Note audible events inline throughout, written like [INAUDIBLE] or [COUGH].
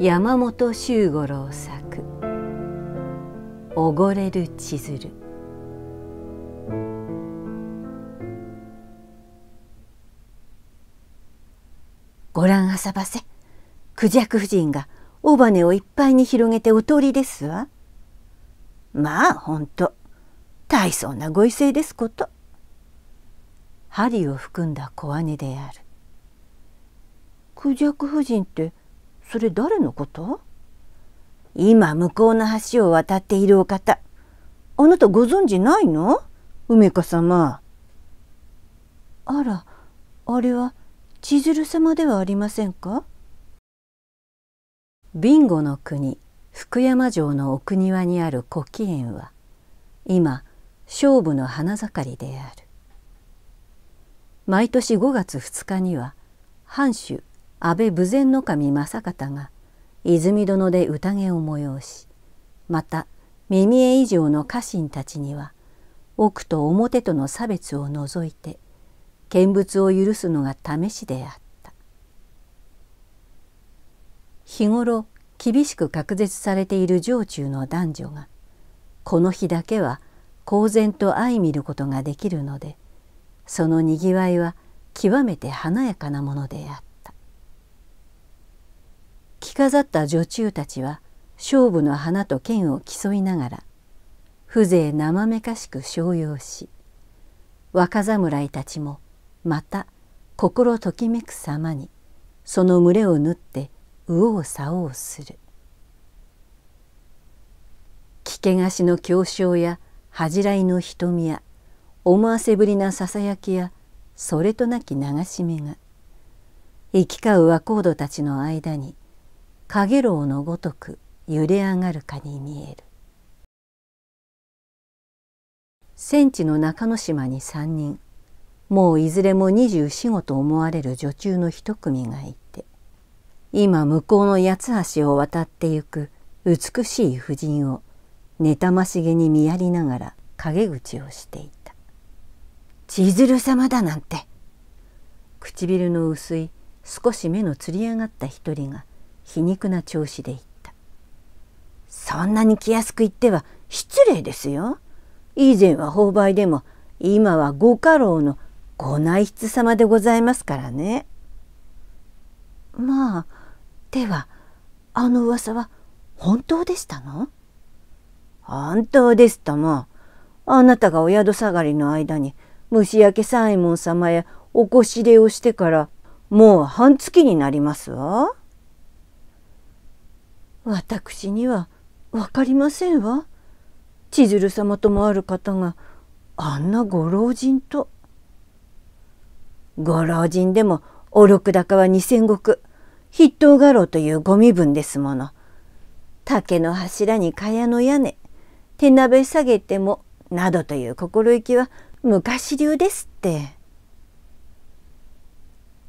山本周五郎作「おごれる千鶴」ご覧あさばせクジャク夫人が尾羽をいっぱいに広げてお通りですわまあほんと大層なご威勢ですこと針を含んだ小姉であるクジャク夫人ってそれ誰のこと今向こうの橋を渡っているお方あなたご存じないの梅香様あらあれは千鶴様ではありませんかビンゴの国福山城の奥庭にある古紀園は今勝負の花盛りである毎年5月2日には藩主安倍武前守正方が泉殿で宴を催しまた耳絵以上の家臣たちには奥と表との差別を除いて見物を許すのが試しであった日頃厳しく隔絶されている城中の男女がこの日だけは公然と相見ることができるのでそのにぎわいは極めて華やかなものであった。着飾った女中たちは勝負の花と剣を競いながら風情生めかしく商用し若侍たちもまた心ときめく様にその群れを縫って右往左往する聞けがしの狂笑や恥じらいの瞳や思わせぶりなささやきやそれとなき流し目が行き交う若人たちの間に陽炎のごとく揺れ上がるかに見える戦地の中之島に3人もういずれも二十四五と思われる女中の一組がいて今向こうの八橋を渡ってゆく美しい婦人を妬ましげに見やりながら陰口をしていた「千鶴様だなんて」唇の薄い少し目のつり上がった一人が皮肉な調子で言ったそんなに気安く言っては失礼ですよ以前は購買でも今はご家老のご内室様でございますからねまあではあの噂は本当でしたの本当ですともあなたがお宿下がりの間に虫明け左衛門様へお越し出をしてからもう半月になりますわ。私にはわかりませんわ千鶴様ともある方があんなご老人とご老人でもお六高は二千石筆頭家老というご身分ですもの竹の柱に茅の屋根手鍋下げてもなどという心意気は昔流ですって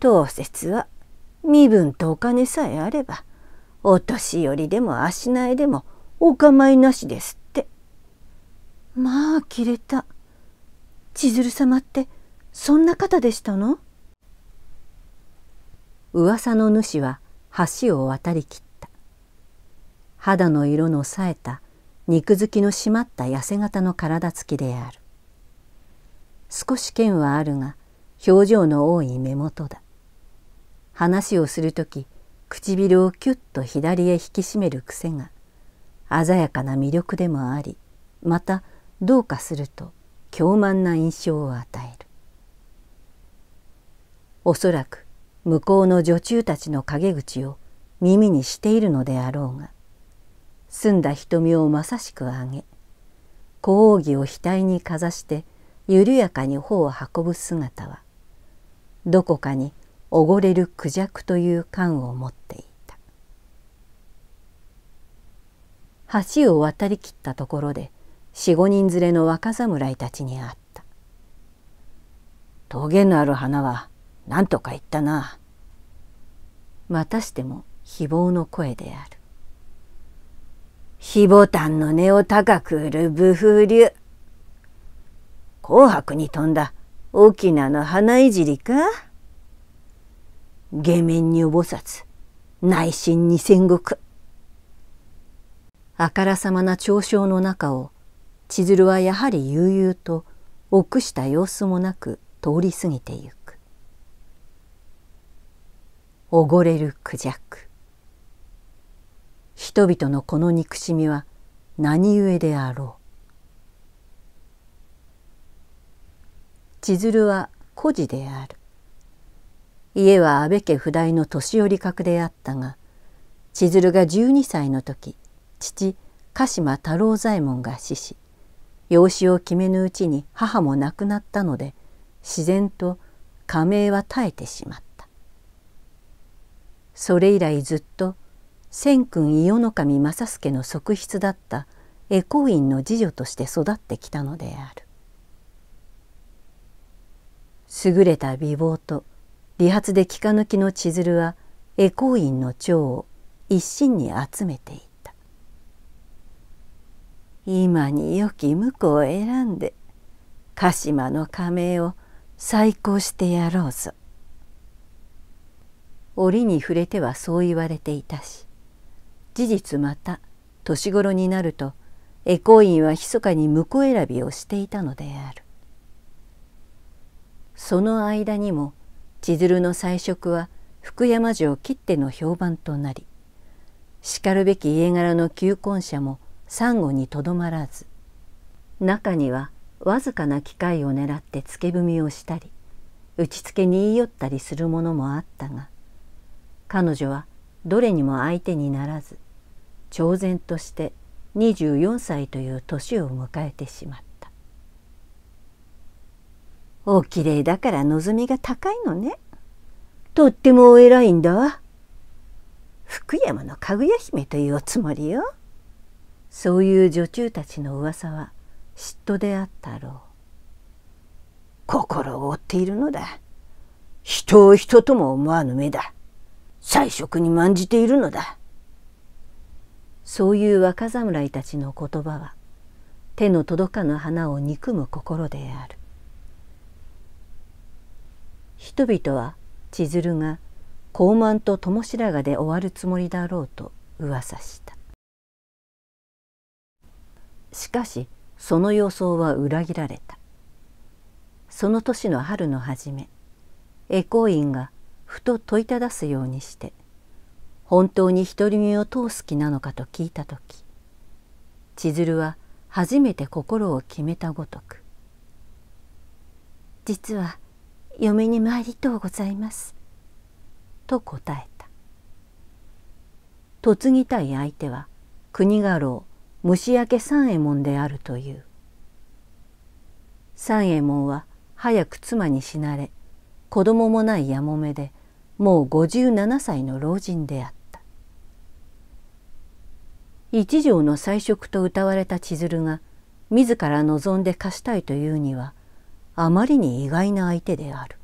当節は身分とお金さえあればお年寄りでも足苗でもお構いなしですってまあ切れた千鶴様ってそんな方でしたの噂の主は橋を渡りきった肌の色の冴えた肉付きの締まった痩せ型の体つきである少し剣はあるが表情の多い目元だ話をする時唇をキュッと左へ引き締める癖が鮮やかな魅力でもありまたどうかすると凶慢な印象を与えるおそらく向こうの女中たちの陰口を耳にしているのであろうが澄んだ瞳をまさしく上げ小扇を額にかざして緩やかに頬を運ぶ姿はどこかに溺れるクジャクという缶を持っていた橋を渡りきったところで四五人連れの若侍たちに会った「峠のある花は何とか言ったな」またしても希望の声である「ひぼたんの根を高く売る武風流」「紅白に飛んだ翁の花いじりか?」下面ぼ菩薩内心に戦国あからさまな嘲笑の中を千鶴はやはり悠々と臆した様子もなく通り過ぎてゆく溺れるクジャク人々のこの憎しみは何故であろう千鶴は孤児である家は安倍家不代の年寄り格であったが千鶴が12歳の時父鹿島太郎左衛門が死し養子を決めぬうちに母も亡くなったので自然と仮名は絶えてしまったそれ以来ずっと千君伊予守正助の側室だった恵光院の次女として育ってきたのである優れた美貌と理髪でか抜きの千鶴は恵光院の長を一身に集めていた今に良き婿を選んで鹿島の加盟を再興してやろうぞ折に触れてはそう言われていたし事実また年頃になると恵光院は密かに婿選びをしていたのであるその間にも千鶴の彩色は福山城きっての評判となりしかるべき家柄の求婚者も珊瑚にとどまらず中にはわずかな機会を狙って付け踏みをしたり打ちつけに言い寄ったりするものもあったが彼女はどれにも相手にならず挑然として24歳という年を迎えてしまった。おきれいだから望みが高いのね。とってもお偉いんだわ。福山のかぐや姫というおつもりよ。そういう女中たちの噂は嫉妬であったろう。心を追っているのだ。人を人とも思わぬ目だ。彩色にまんじているのだ。そういう若侍たちの言葉は手の届かぬ花を憎む心である。人々は千鶴が高慢と友白髪で終わるつもりだろうと噂したしかしその予想は裏切られたその年の春の初め恵光院がふと問いただすようにして本当に独り身を通す気なのかと聞いた時千鶴は初めて心を決めたごとく「実は嫁に参りとうございます」と答えた嫁ぎたい相手は国家老虫明け三右衛門であるという三右衛門は早く妻に死なれ子供もないやもめでもう57歳の老人であった一条の彩色と謳われた千鶴が自ら望んで貸したいというには「あまりに意外な相手である。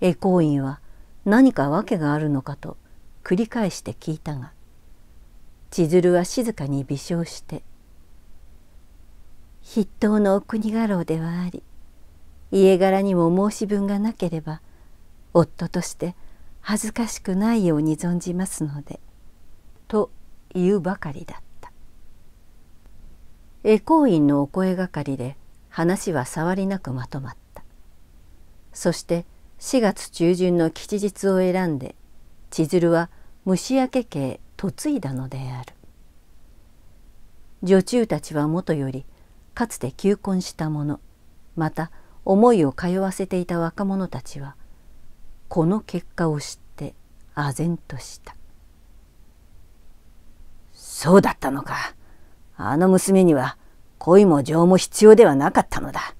栄光院は何か訳があるのかと繰り返して聞いたが千鶴は静かに微笑して「筆頭のお国家老ではあり家柄にも申し分がなければ夫として恥ずかしくないように存じますので」と言うばかりだった。栄光院のお声がかりで話は触りなくまとまったそして4月中旬の吉日を選んで千鶴は虫明け家嫁いだのである女中たちはもとよりかつて求婚した者また思いを通わせていた若者たちはこの結果を知って唖然とした「そうだったのかあの娘には恋も情も必要ではなかったのだ。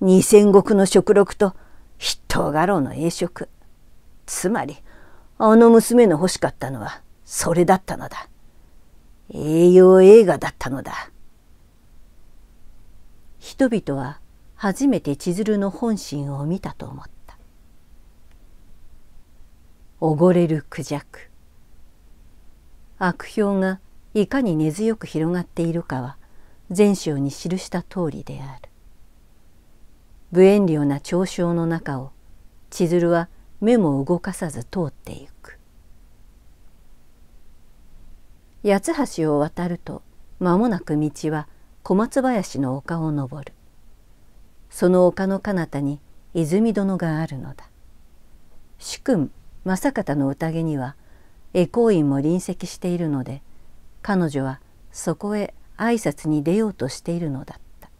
二千石の食録と筆頭画廊の栄食。つまり、あの娘の欲しかったのはそれだったのだ。栄養映画だったのだ。人々は初めて千鶴の本心を見たと思った。溺れるクジャク。悪評がいかに根強く広がっているかは全章に記した通りである無遠慮な嘲笑の中を千鶴は目も動かさず通ってゆく八橋を渡ると間もなく道は小松林の丘を登るその丘の彼方に泉殿があるのだ主君正方の宴には恵光院も隣席しているので彼女はそこへ挨拶に出ようとしているのだった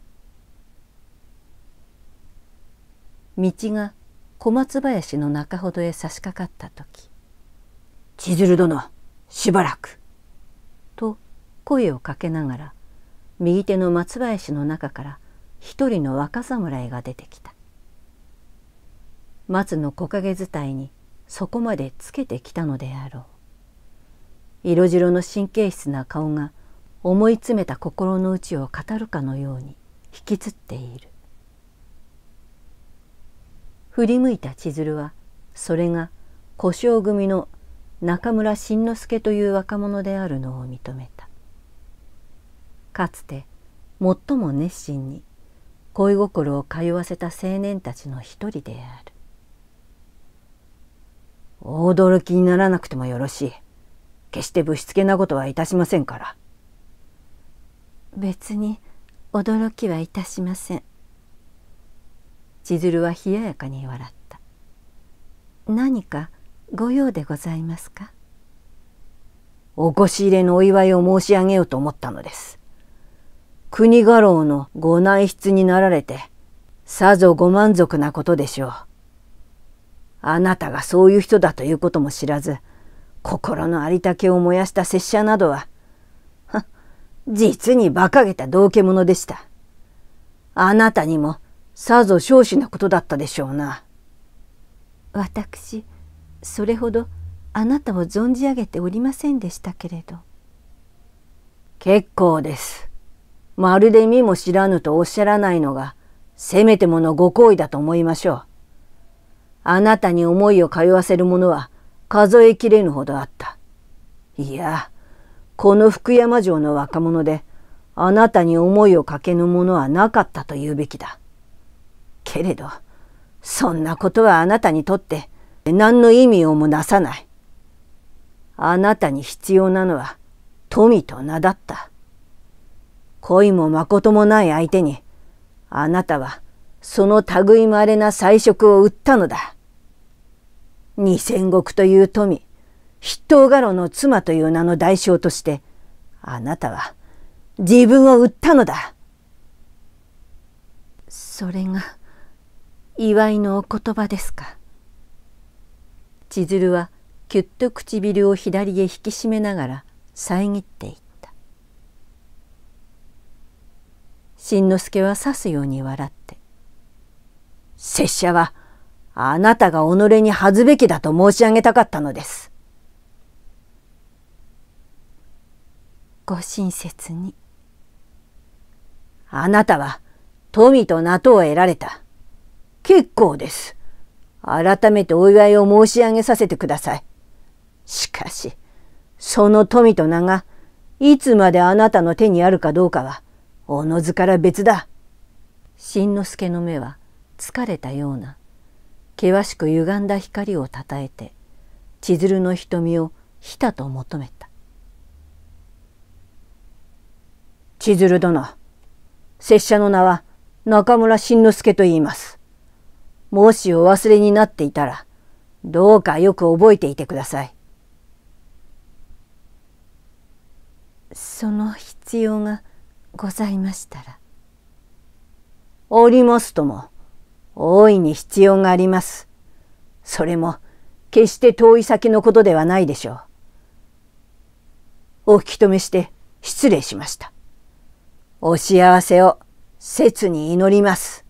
道が小松林の中ほどへ差し掛かった時「千鶴殿しばらく」と声をかけながら右手の松林の中から一人の若侍が出てきた松の木陰伝いにそこまでつけてきたのであろう色白の神経質な顔が思い詰めた心の内を語るかのように引きつっている振り向いた千鶴はそれが小姓組の中村新之助という若者であるのを認めたかつて最も熱心に恋心を通わせた青年たちの一人である驚きにならなくてもよろしい決してぶしつけなことはいたしませんから別に驚きはいたしません千鶴は冷ややかに笑った何かご用でございますかお越し入れのお祝いを申し上げようと思ったのです国家老のご内室になられてさぞご満足なことでしょうあなたがそういう人だということも知らず心の有りたけを燃やした拙者などは実に馬鹿げた道化者でした。あなたにもさぞ少子なことだったでしょうな。私、それほどあなたを存じ上げておりませんでしたけれど。結構です。まるで身も知らぬとおっしゃらないのが、せめてものご好意だと思いましょう。あなたに思いを通わせるものは数えきれぬほどあった。いや、この福山城の若者で、あなたに思いをかけぬものはなかったと言うべきだ。けれど、そんなことはあなたにとって何の意味をもなさない。あなたに必要なのは富と名だった。恋も誠もない相手に、あなたはその類まれな彩色を売ったのだ。二千石という富、筆頭家老の妻という名の代償として、あなたは自分を売ったのだ。それが、祝いのお言葉ですか。千鶴は、きゅっと唇を左へ引き締めながら、遮っていった。新之助は刺すように笑って、拙者は、あなたが己に恥ずべきだと申し上げたかったのです。ご親切にあなたは富と納豆を得られた結構です改めてお祝いを申し上げさせてくださいしかしその富と名がいつまであなたの手にあるかどうかはおのずから別だしんのすけの目は疲れたような険しく歪んだ光をたたえて千鶴の瞳をひたと求めた千鶴殿拙者の名は中村慎之助と言いますもしお忘れになっていたらどうかよく覚えていてくださいその必要がございましたらおりますとも大いに必要がありますそれも決して遠い先のことではないでしょうお引き止めして失礼しました。お幸せを切に祈ります。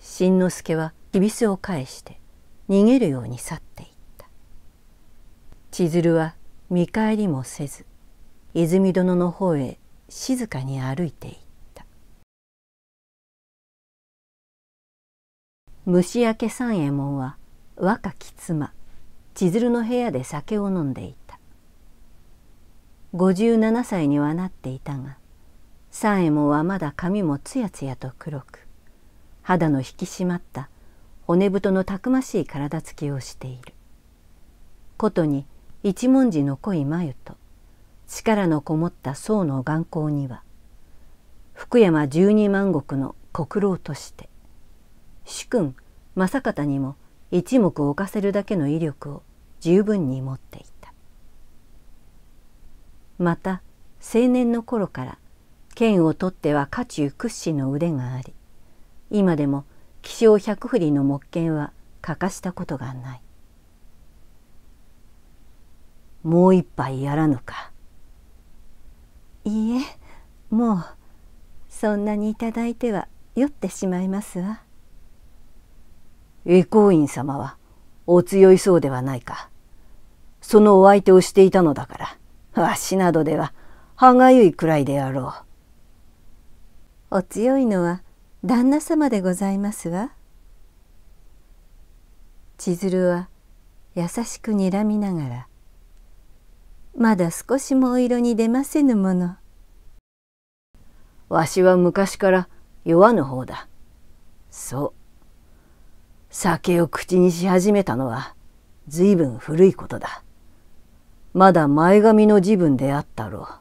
しんのすけはきびすを返して逃げるように去っていった。千鶴は見返りもせず泉殿の方へ静かに歩いていった。虫明け三右衛門は若き妻千鶴の部屋で酒を飲んでいた。57歳にはなっていたが三右衛門はまだ髪もつやつやと黒く肌の引き締まった骨太のたくましい体つきをしていることに一文字の濃い眉と力のこもった僧の眼光には福山十二万石の国老として主君正方にも一目置かせるだけの威力を十分に持っていた。また青年の頃から剣を取っては家中屈指の腕があり今でも希少百振りの木剣は欠かしたことがないもう一杯やらぬかいいえもうそんなにいただいては酔ってしまいますわ栄光院様はお強いそうではないかそのお相手をしていたのだからわしなどでは歯がゆいくらいであろう。お強いのは旦那様でございますわ。千鶴は優しくにらみながら「まだ少しもお色に出ませぬもの」「わしは昔から弱ぬ方だ」「そう」「酒を口にし始めたのはずいぶん古いことだ」まだ前髪の自分であったろう。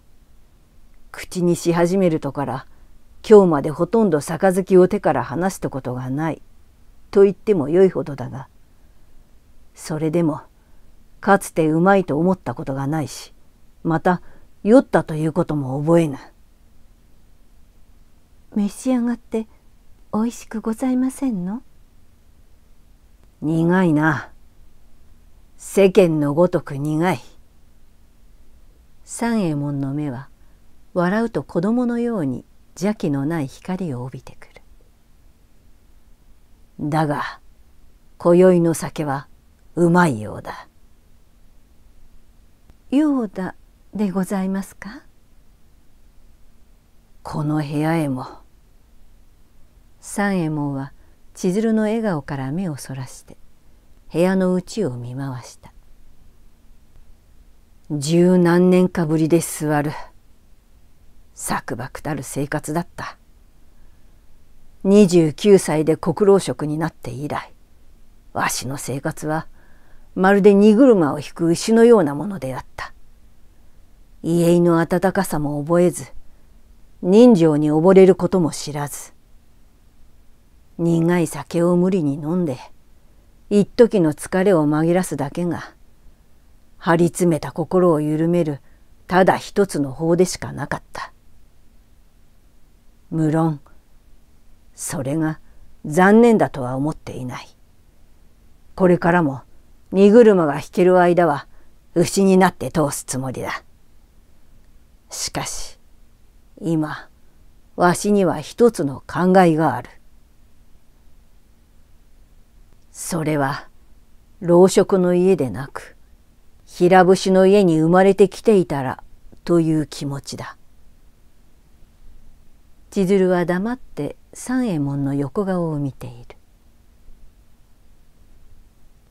口にし始めるとから今日までほとんど杯を手から離したことがないと言ってもよいほどだがそれでもかつてうまいと思ったことがないしまた酔ったということも覚えぬ召し上がっておいしくございませんの苦いな世間のごとく苦い。三右衛門の目は笑うと子供のように邪気のない光を帯びてくるだが今宵の酒はうまいようだようだでございますかこの部屋へも三右衛門は千鶴の笑顔から目をそらして部屋の内を見回した十何年かぶりで座る策漠たる生活だった二十九歳で国労職になって以来わしの生活はまるで荷車を引く牛のようなものであった家居の温かさも覚えず人情に溺れることも知らず苦い酒を無理に飲んで一時の疲れを紛らすだけが張り詰めた心を緩めるただ一つの法でしかなかった。無論それが残念だとは思っていない。これからも荷車が引ける間は牛になって通すつもりだ。しかし今わしには一つの考えがある。それは老職の家でなく平伏の家に生まれてきていたらという気持ちだ千鶴は黙って三右衛門の横顔を見ている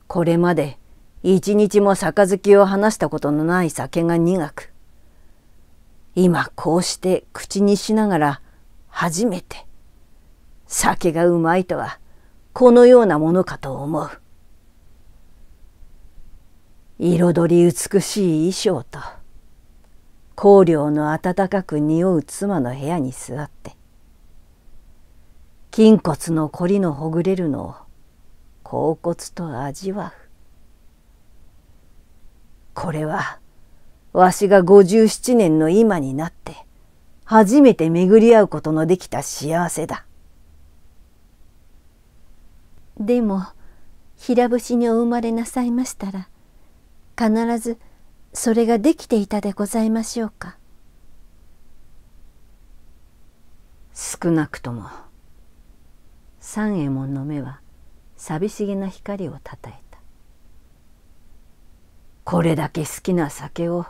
これまで一日も杯を離したことのない酒が苦く今こうして口にしながら初めて酒がうまいとはこのようなものかと思う。彩り美しい衣装と香料の温かく匂う妻の部屋に座って筋骨の凝りのほぐれるのを恍惚と味わうこれはわしが57年の今になって初めて巡り合うことのできた幸せだでも平伏にお生まれなさいましたら必ずそれができていたでございましょうか少なくとも三右衛門の目は寂しげな光をたたえたこれだけ好きな酒を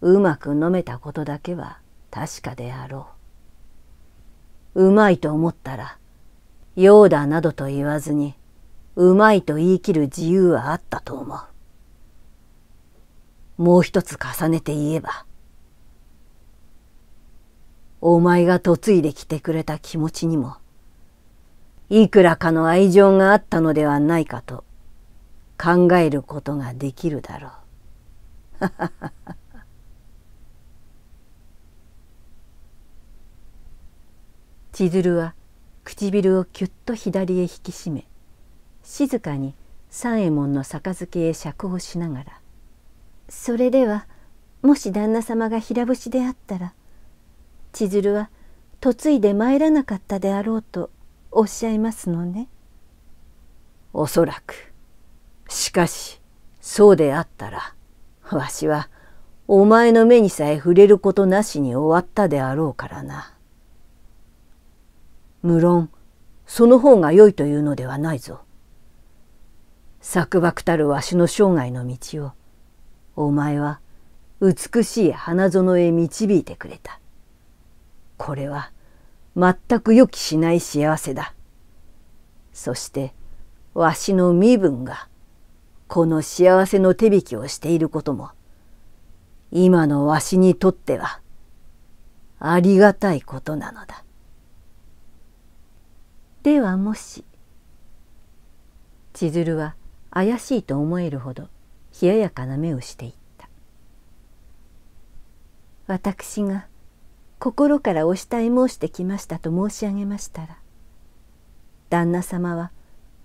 うまく飲めたことだけは確かであろううまいと思ったら「ようだ」などと言わずにうまいと言い切る自由はあったと思うもう一つ重ねて言えばお前が嫁いできてくれた気持ちにもいくらかの愛情があったのではないかと考えることができるだろう。[LAUGHS] 千鶴は唇をきゅっと左へ引き締め静かに三右衛門の杯へ釈放しながらそれではもし旦那様が平伏であったら千鶴は嫁いで参らなかったであろうとおっしゃいますのね。おそらくしかしそうであったらわしはお前の目にさえ触れることなしに終わったであろうからな。無論その方が良いというのではないぞ。作幕たるわしの生涯の道をお前は美しい花園へ導いてくれた。これは全く予期しない幸せだ。そしてわしの身分がこの幸せの手引きをしていることも今のわしにとってはありがたいことなのだ。ではもし千鶴は怪しいと思えるほど冷ややかな目をしていった私が心からお慕い申してきましたと申し上げましたら旦那様は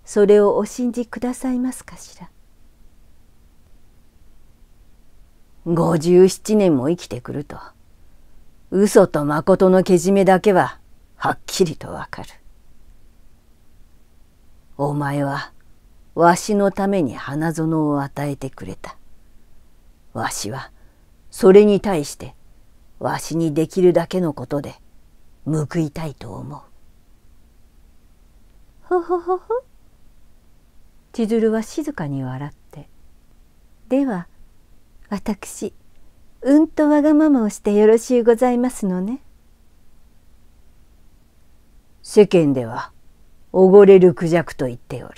それをお信じくださいますかしら57年も生きてくると嘘ととのけじめだけははっきりとわかるお前はわしのために花園を与えてくれた。わしはそれに対してわしにできるだけのことで報いたいと思う。ほほほほ。千鶴は静かに笑って。では私うんとわがままをしてよろしゅうございますのね。世間ではごれる孔雀と言っておる。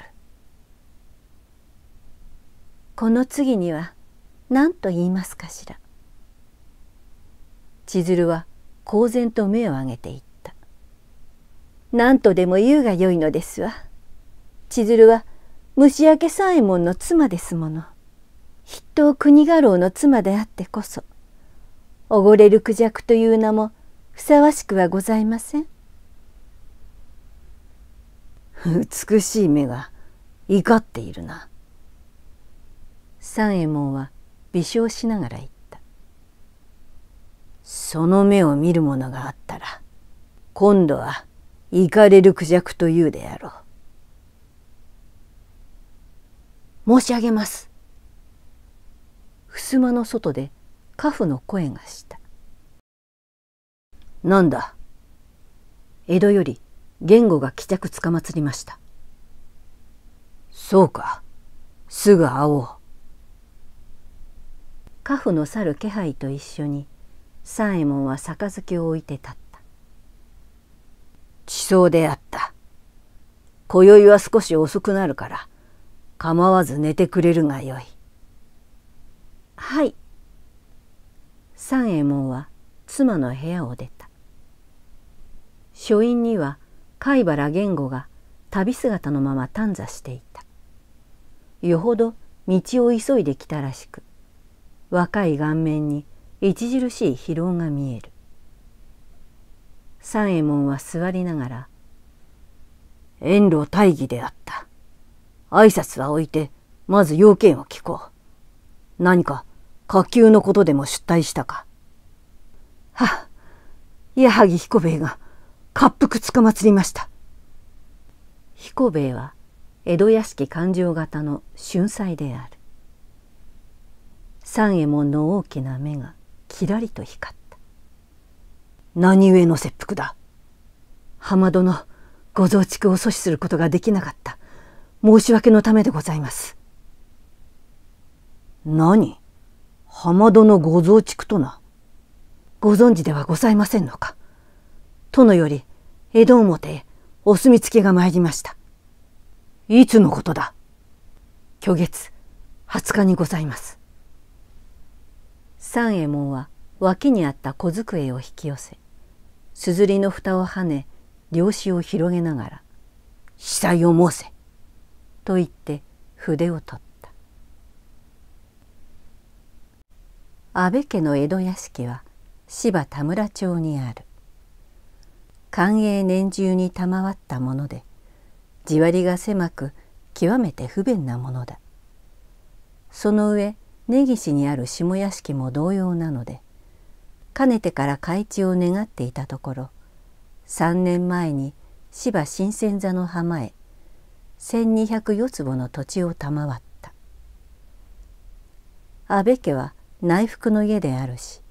この次には何と言いますかしら。千鶴は公然と目を上げていった。何とでも言うがよいのですわ。千鶴は虫明け左衛門の妻ですもの。筆頭国家老の妻であってこそ、ごれるクジャクという名もふさわしくはございません。美しい目が怒っているな。三右衛門は微笑しながら言ったその目を見るものがあったら今度は行かれるクジャクというであろう申し上げます襖の外でカフの声がしたなんだ江戸より言語が帰着つかまつりましたそうかすぐ会おう家父の去る気配と一緒に三右衛門は杯を置いて立った地層であった今宵は少し遅くなるから構わず寝てくれるがよいはい三右衛門は妻の部屋を出た書院には貝原源吾が旅姿のまま探査していたよほど道を急いできたらしく若い顔面に著しい疲労が見える三右衛門は座りながら「遠路大義であった挨拶は置いてまず要件を聞こう何か下級のことでも出退したか」は矢作彦兵衛が滑腹つかまつりました彦兵衛は江戸屋敷勘定型の春菜である三右衛門の大きな目がきらりと光った何故の切腹だ浜殿ご増築を阻止することができなかった申し訳のためでございます何浜殿ご増築となご存知ではございませんのか殿より江戸表へお墨付きが参りましたいつのことだ虚月20日にございます三右衛門は脇にあった小机を引き寄せ硯の蓋をはね漁師を広げながら「死体を申せ!」と言って筆を取った安倍家の江戸屋敷は芝田村町にある寛永年中に賜ったもので地割りが狭く極めて不便なものだその上根岸にある下屋敷も同様なのでかねてから開地を願っていたところ3年前に芝新鮮座の浜へ1,204坪の土地を賜った安部家は内服の家であるし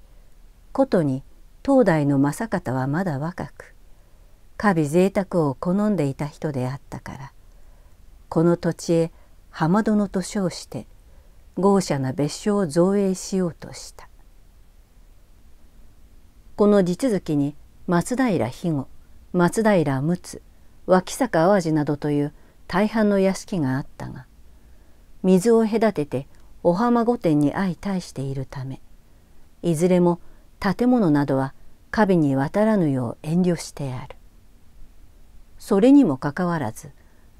ことに当代の正方はまだ若く華美贅沢を好んでいた人であったからこの土地へ浜殿と称して「豪奢な別所を造営しようとしたこの地続きに松平肥後松平陸奥脇坂淡路などという大半の屋敷があったが水を隔ててお浜御殿に相対しているためいずれも建物などは華美に渡らぬよう遠慮してあるそれにもかかわらず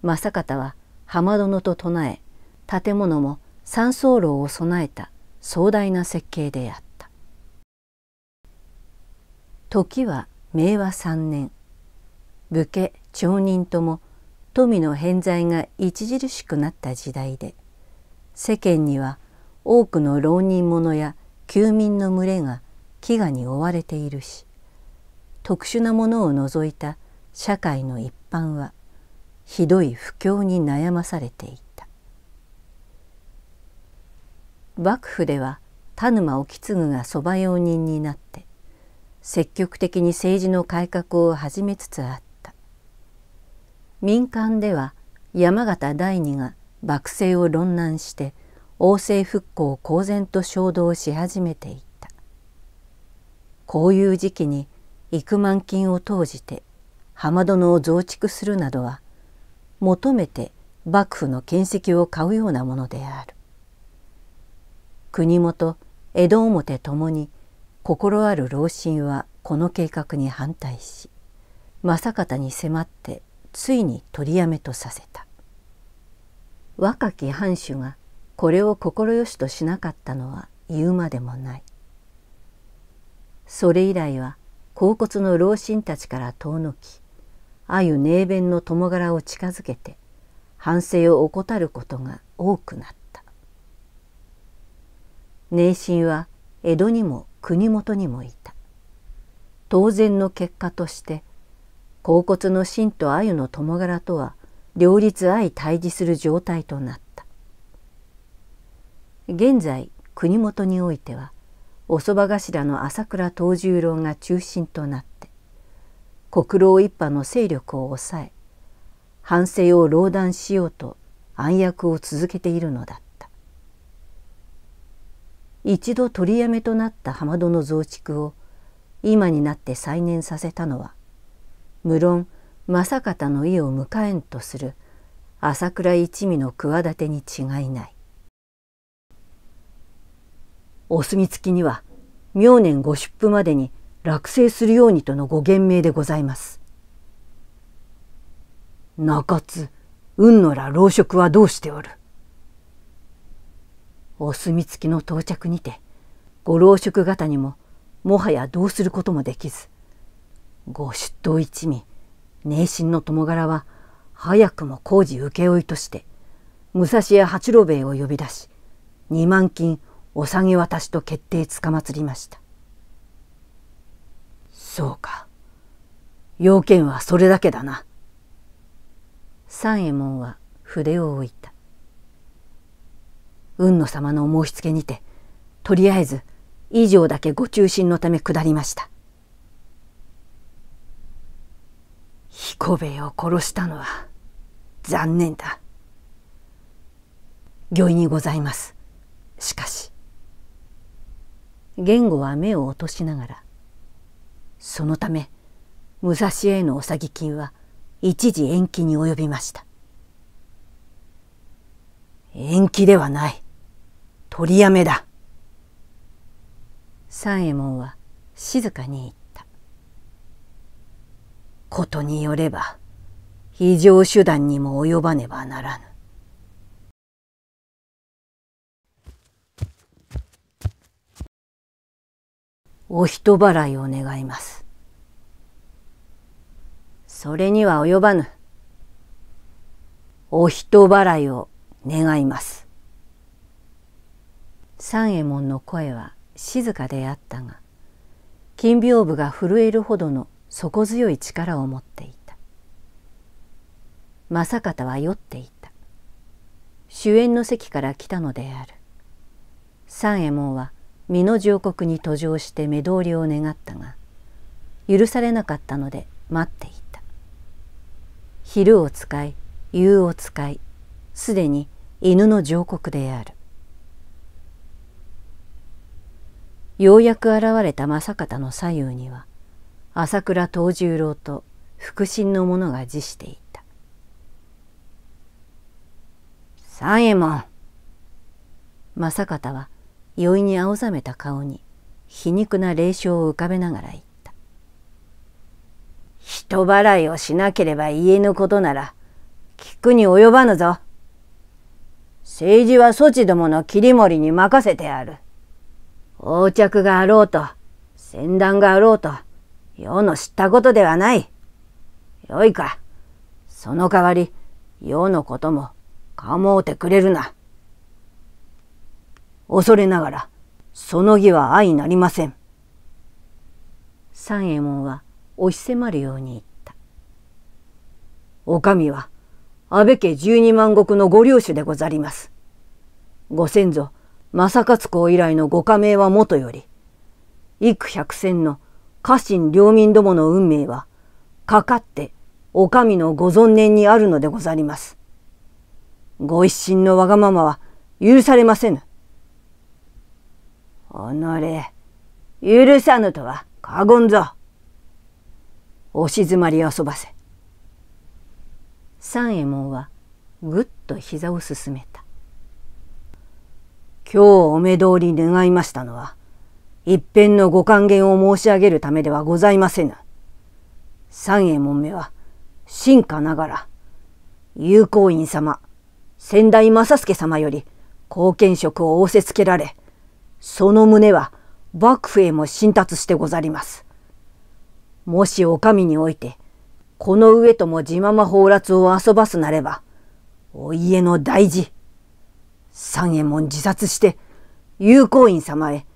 正方は浜殿と唱え建物も三層楼を備えた壮大な設計であった時は明和3年武家町人とも富の偏在が著しくなった時代で世間には多くの浪人者や休民の群れが飢餓に追われているし特殊なものを除いた社会の一般はひどい不況に悩まされていた。幕府では田沼意次が蕎麦用人になって積極的に政治の改革を始めつつあった民間では山形第二が幕政を論難して王政復興を公然と衝動し始めていたこういう時期に幾万金を投じて浜殿を増築するなどは求めて幕府の見績を買うようなものである国元江戸表ともに心ある老臣はこの計画に反対し正方に迫ってついに取りやめとさせた若き藩主がこれを快しとしなかったのは言うまでもないそれ以来は甲骨の老臣たちから遠のきあゆ寧弁の友柄を近づけて反省を怠ることが多くなった。迷信は江戸にも国元にもいた当然の結果として甲骨の芯と鮎の共柄とは両立相対峙する状態となった現在国元においてはおそば頭の朝倉藤十郎が中心となって国老一派の勢力を抑え反省を朗談しようと暗躍を続けているのだった。一度取りやめとなった浜戸の増築を今になって再燃させたのは無論正方の意を迎えんとする朝倉一味の企てに違いないお墨付きには明年ご出府までに落成するようにとのご言命でございます中津雲野ら老職はどうしておるお墨付きの到着にてご老職方にももはやどうすることもできずご出頭一味内心の友柄は早くも工事請負として武蔵屋八郎兵衛を呼び出し二万金お下げ渡しと決定つかまつりましたそうか要件はそれだけだな三右衛門は筆を置いた雲野様のお申し付けにてとりあえず以上だけご中心のため下りました彦兵衛を殺したのは残念だ御意にございますしかし言語は目を落としながらそのため武蔵へのおさぎ金は一時延期に及びました延期ではない取りやめだ三右衛門は静かに言ったことによれば非常手段にも及ばねばならぬお人払いを願いますそれには及ばぬお人払いを願います三右衛門の声は静かであったが金屏風が震えるほどの底強い力を持っていた正方は酔っていた主演の席から来たのである三右衛門は身の上国に途上して目通りを願ったが許されなかったので待っていた昼を使い夕を使いすでに犬の上国であるようやく現れた正方の左右には朝倉藤十郎と腹心の者が辞していた「右衛門!」正方は酔いに青ざめた顔に皮肉な霊笑を浮かべながら言った「人払いをしなければ言えぬことなら聞くに及ばぬぞ」。政治はそちどもの切り盛りに任せてある。横着があろうと、戦断があろうと、世の知ったことではない。よいか。その代わり、世のことも、かもうてくれるな。恐れながら、その義は愛なりません。三右衛門は、押し迫るように言った。お上は、安倍家十二万石のご領主でござります。ご先祖、正勝公以来のご加盟はもとより、幾百戦の家臣領民どもの運命は、かかってお上のご存念にあるのでござります。ご一心のわがままは許されませぬ。おのれ、許さぬとは過言ぞ。お静まり遊ばせ。三右衛門はぐっと膝を進めた。今日お目通り願いましたのは一辺のご還元を申し上げるためではございませぬ。三右衛門目は進化ながら友好院様先代正助様より貢献職を仰せつけられその旨は幕府へも進達してござります。もしお上においてこの上とも自まま放埓を遊ばすなればお家の大事三右衛門自殺して友好院様へ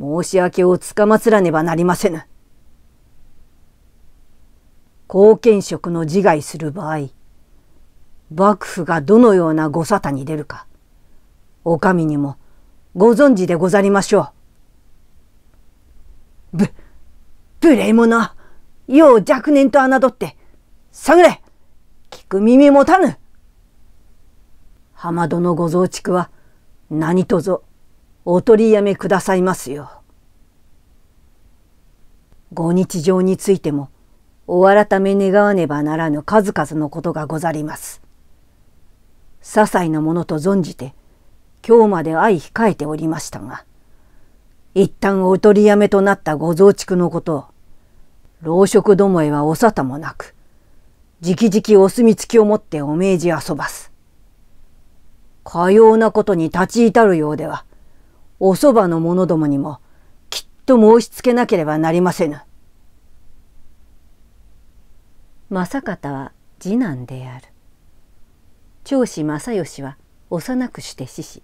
申し訳をつかまつらねばなりませぬ。貢献職の自害する場合幕府がどのようなご沙汰に出るかお上にもご存知でござりましょう。ぶ、無礼者よう若年と侮って、探れ聞く耳持たぬ浜のご増築は何とぞお取りやめくださいますよ。ご日常についてもお改め願わねばならぬ数々のことがござります。些細なものと存じて今日まで相控えておりましたが一旦お取りやめとなったご増築のことを老職どもへはお沙汰もなく直々お墨付きをもってお命じ遊ばす。かようなことに立ち至るようでは、おそばの者どもにも、きっと申しつけなければなりませぬ。正方は次男である。長子正義は幼くして死し、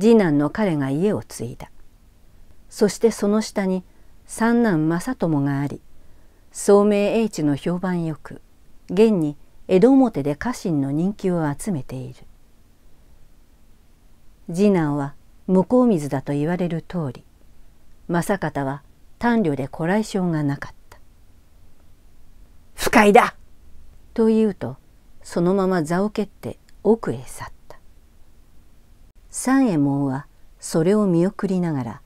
次男の彼が家を継いだ。そしてその下に三男正友があり、聡明英知の評判よく、現に江戸表で家臣の人気を集めている。次男は向こう水だと言われる通り正方は短慮でら来性がなかった「不快だ!」と言うとそのまま座を蹴って奥へ去った三右衛門はそれを見送りながら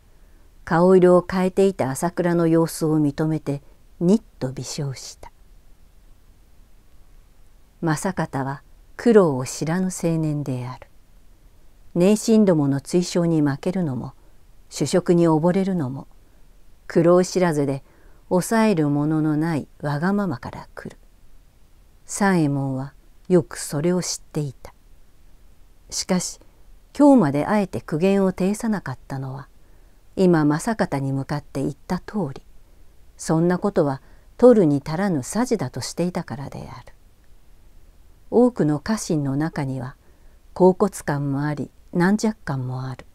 顔色を変えていた朝倉の様子を認めてにっと微笑した正方は苦労を知らぬ青年である内心どもの追奨に負けるのも主食に溺れるのも苦労知らずで抑えるもののないわがままから来る三右衛門はよくそれを知っていたしかし今日まであえて苦言を呈さなかったのは今正方に向かって言った通りそんなことは取るに足らぬさじだとしていたからである多くの家臣の中には恍惚感もあり軟弱感もある。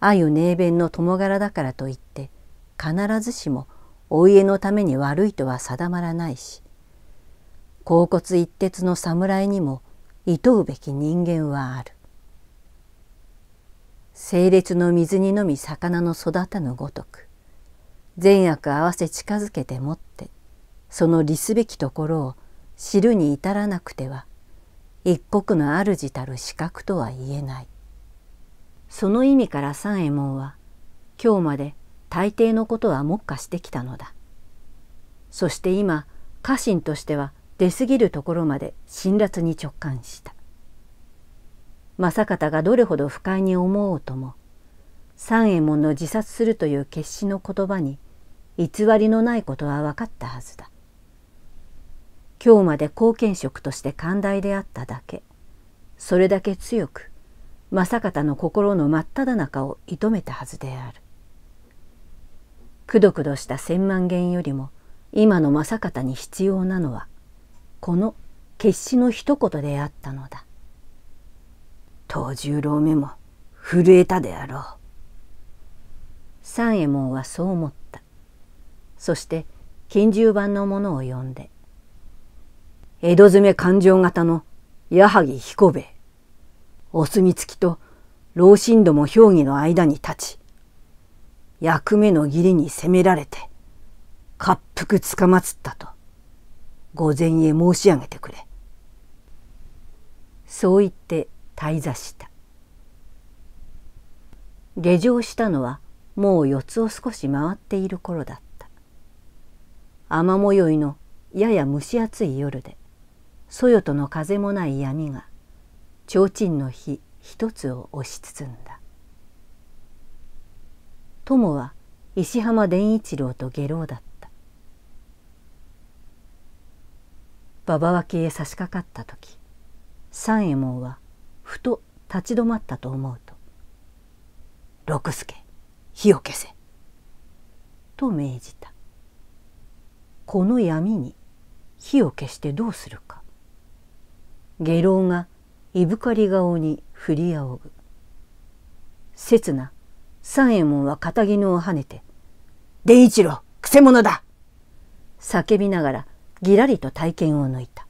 あゆ寧弁の共柄だからといって必ずしもお家のために悪いとは定まらないし甲骨一徹の侍にも厭うべき人間はある。清烈の水にのみ魚の育たぬごとく善悪合わせ近づけてもってその利すべきところを知るに至らなくては一国の主たる資格とは言えない。その意味から三右衛門は今日まで大抵のことは目下してきたのだ。そして今家臣としては出過ぎるところまで辛辣に直感した。正方がどれほど不快に思おうとも三右衛門の自殺するという決死の言葉に偽りのないことは分かったはずだ。今日まで貢献職として寛大であっただけそれだけ強く正方の心の真っただ中を射止めたはずであるくどくどした千万元よりも今の正方に必要なのはこの決死の一言であったのだ藤十郎目も震えたであろう三右衛門はそう思ったそして金銃版の者を呼んで江戸詰め勘定型の矢作彦兵衛お墨付きと老身ども評議の間に立ち役目の義理に責められて滑腹つかまつったと御前へ申し上げてくれそう言って滞座した下城したのはもう四つを少し回っている頃だった雨模様のやや蒸し暑い夜でそよとの風もない闇が提灯の火一つを押し包んだ友は石浜伝一郎と下郎だった馬場脇へ差し掛かった時三右衛門はふと立ち止まったと思うと「六助火を消せ」と命じたこの闇に火を消してどうするか下老がいぶかり顔に振り仰ぐ。刹那、三右衛門は片絹を跳ねて、伝一郎、くせ者だ叫びながら、ぎらりと体験を抜いた。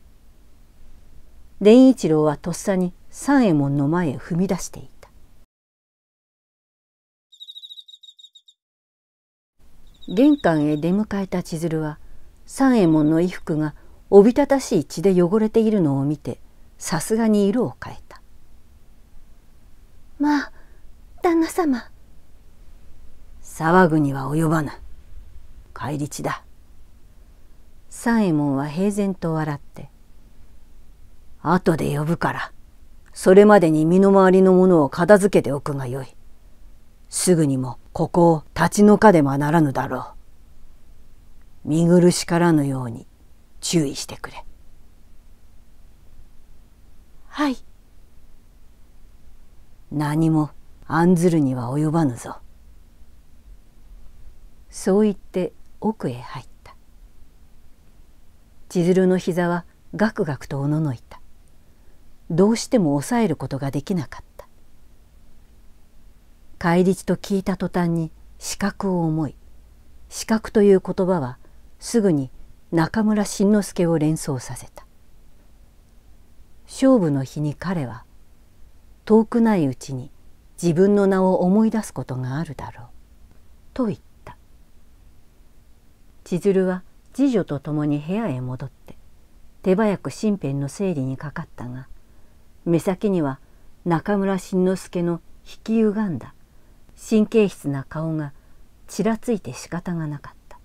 伝一郎はとっさに三右衛門の前へ踏み出していた。玄関へ出迎えた千鶴は、三右衛門の衣服がおびただしい血で汚れているのを見てさすがに色を変えたまあ旦那様騒ぐには及ばぬ返り血だ三右衛門は平然と笑って「後で呼ぶからそれまでに身の回りのものを片付けておくがよい」すぐにもここを立ち退かねばならぬだろう。見苦しからぬように注意してくれ。はい何も案ずるには及ばぬぞそう言って奥へ入った千鶴の膝はガクガクとおののいたどうしても抑えることができなかった返り血と聞いた途端に死角を思い死角という言葉はすぐに中村慎之介を連想させた勝負の日に彼は遠くないうちに自分の名を思い出すことがあるだろう」と言った千鶴は次女と共に部屋へ戻って手早く身辺の整理にかかったが目先には中村慎之助の引きゆがんだ神経質な顔がちらついて仕方がなかった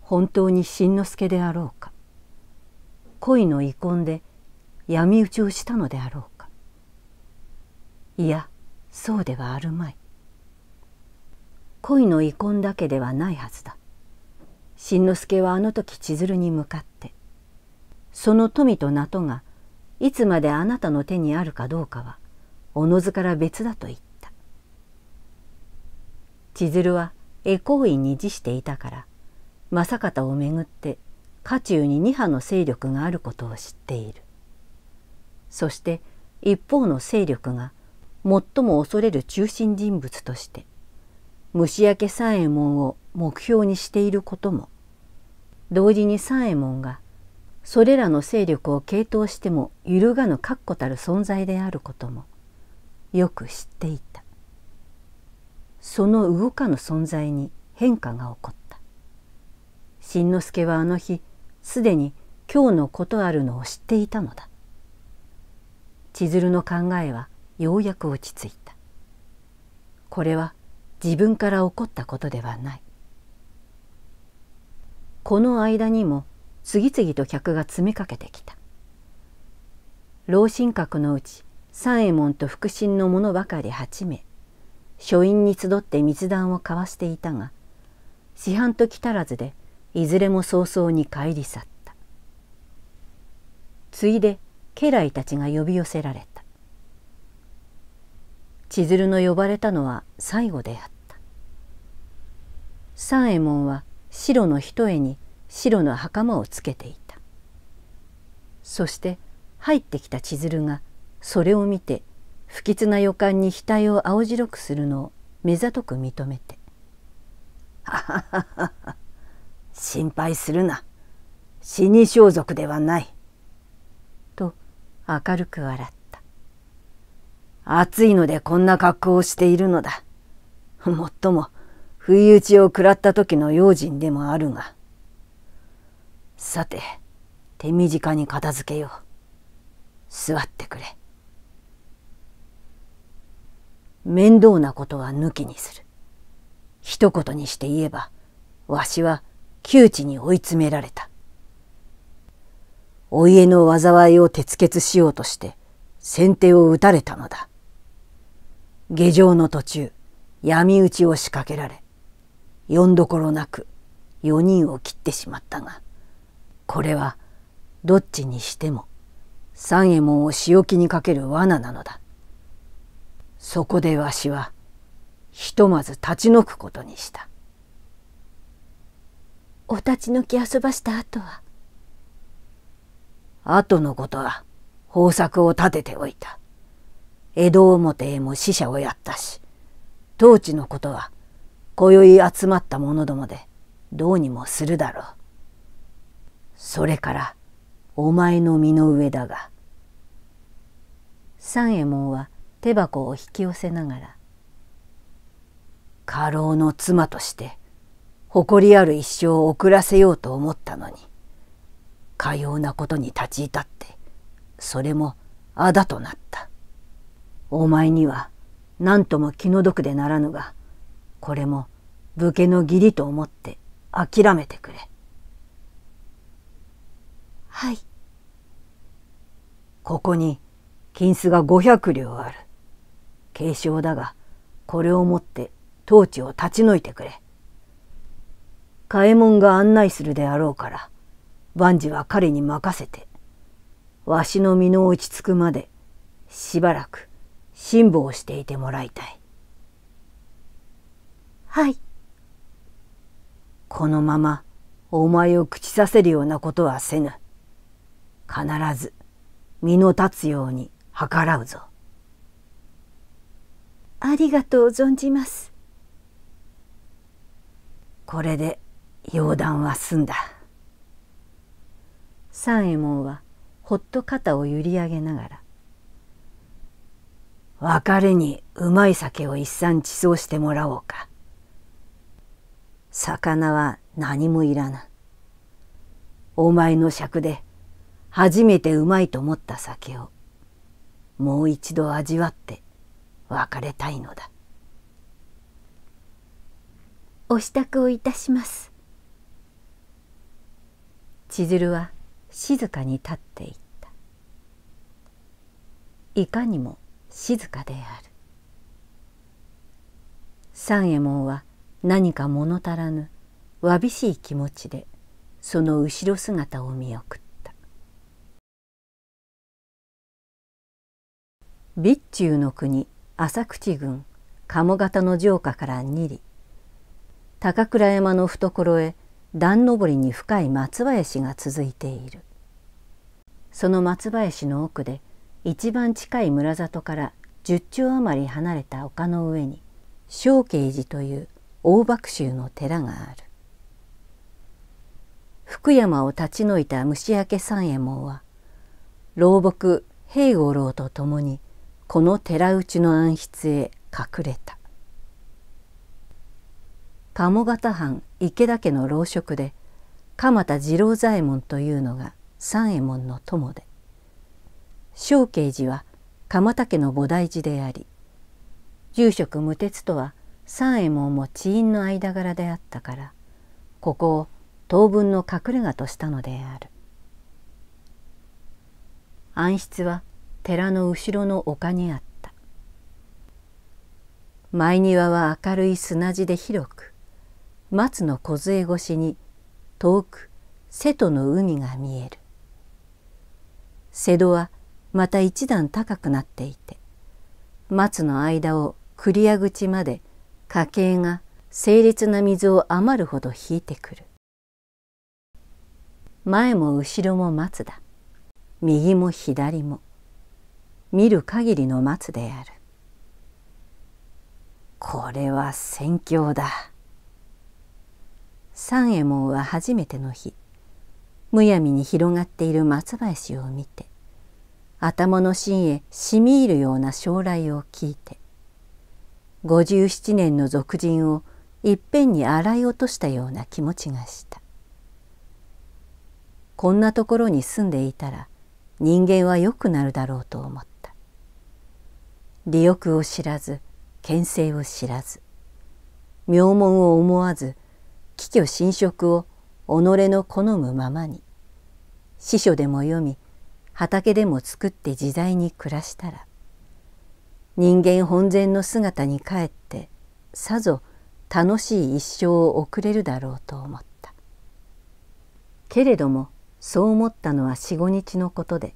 本当に新之助であろうか恋の遺恨で闇討ちをしたのであろうかいやそうではあるまい恋の遺恨だけではないはずだしんのすけはあの時千鶴に向かってその富と名とがいつまであなたの手にあるかどうかはおのずから別だと言った千鶴は恵光院に辞していたから正方をめぐって渦中に2派の勢力があることを知っているそして一方の勢力が最も恐れる中心人物として虫明け三右衛門を目標にしていることも同時に三右衛門がそれらの勢力を傾倒しても揺るがぬ確固たる存在であることもよく知っていたその動かぬ存在に変化が起こった新之助はあの日すでに今日のことあるのを知っていたのだ千鶴の考えはようやく落ち着いたこれは自分から起こったことではないこの間にも次々と客が詰めかけてきた老神閣のうち三右衛門と腹心の者ばかり八名書院に集って密談を交わしていたが四半時足らずでいずれも早々に帰り去ったついで家来たちが呼び寄せられた千鶴の呼ばれたのは最後であった三右衛門は白の一重に白の袴をつけていたそして入ってきた千鶴がそれを見て不吉な予感に額を青白くするのを目ざとく認めて「ハハハハ心配するな死に装束ではない」と明るく笑った「暑いのでこんな格好をしているのだもっとも不意打ちを食らった時の用心でもあるがさて手短に片付けよう座ってくれ」面倒なことは抜きにする一言にして言えばわしは窮地に追い詰められたお家の災いを鉄血しようとして先手を打たれたのだ下城の途中闇討ちを仕掛けられ呼んどころなく4人を切ってしまったがこれはどっちにしても三右衛門を仕置きにかける罠なのだそこでわしはひとまず立ち退くことにしたお立ち退き遊ばした後は後のことは方策を立てておいた江戸表へも死者をやったし当地のことは今宵集まった者どもでどうにもするだろうそれからお前の身の上だが三右衛門は手箱を引き寄せながら過労の妻として誇りある一生を送らせようと思ったのにかようなことに立ち至ってそれもあだとなったお前には何とも気の毒でならぬがこれも武家の義理と思って諦めてくれはいここに金子が500両ある軽傷だがこれをもって当地を立ち退いてくれ嘉右衛門が案内するであろうから万事は彼に任せてわしの身の落ち着くまでしばらく辛抱していてもらいたいはいこのままお前を口させるようなことはせぬ必ず身の立つように計らうぞありがとう存じますこれで容談は済んだ三右衛門はほっと肩を揺り上げながら「別れにうまい酒を一産地蔵してもらおうか」「魚は何もいらな」「お前の酌で初めてうまいと思った酒をもう一度味わって別れたいのだ」お支度をいたします千鶴は静かに立っていったいかにも静かである三右衛門は何か物足らぬわびしい気持ちでその後ろ姿を見送った備中の国浅口郡鴨方の城下から二里高倉山の懐へ段上りに深い松林が続いているその松林の奥で一番近い村里から十丁余り離れた丘の上に小慶寺という大爆臭の寺がある福山を立ち退いた虫明三右衛門は老木平五郎と共にこの寺内の暗室へ隠れた。鴨方藩池田家の老職で鎌田次郎左衛門というのが三右衛門の友で小慶寺は鎌田家の菩提寺であり住職無鉄とは三右衛門も地院の間柄であったからここを当分の隠れ家としたのである暗室は寺の後ろの丘にあった前庭は明るい砂地で広く松の梢越しに遠く瀬戸の海が見える瀬戸はまた一段高くなっていて松の間を繰屋口まで家計が清冽な水を余るほど引いてくる前も後ろも松だ右も左も見る限りの松であるこれは戦況だ三右衛門は初めての日むやみに広がっている松林を見て頭の芯へしみ入るような将来を聞いて57年の俗人をいっぺんに洗い落としたような気持ちがしたこんなところに住んでいたら人間は良くなるだろうと思った利欲を知らず権勢を知らず名門を思わず貴居侵食を己の好むままに司書でも読み畑でも作って自在に暮らしたら人間本然の姿に帰ってさぞ楽しい一生を送れるだろうと思ったけれどもそう思ったのは四五日のことで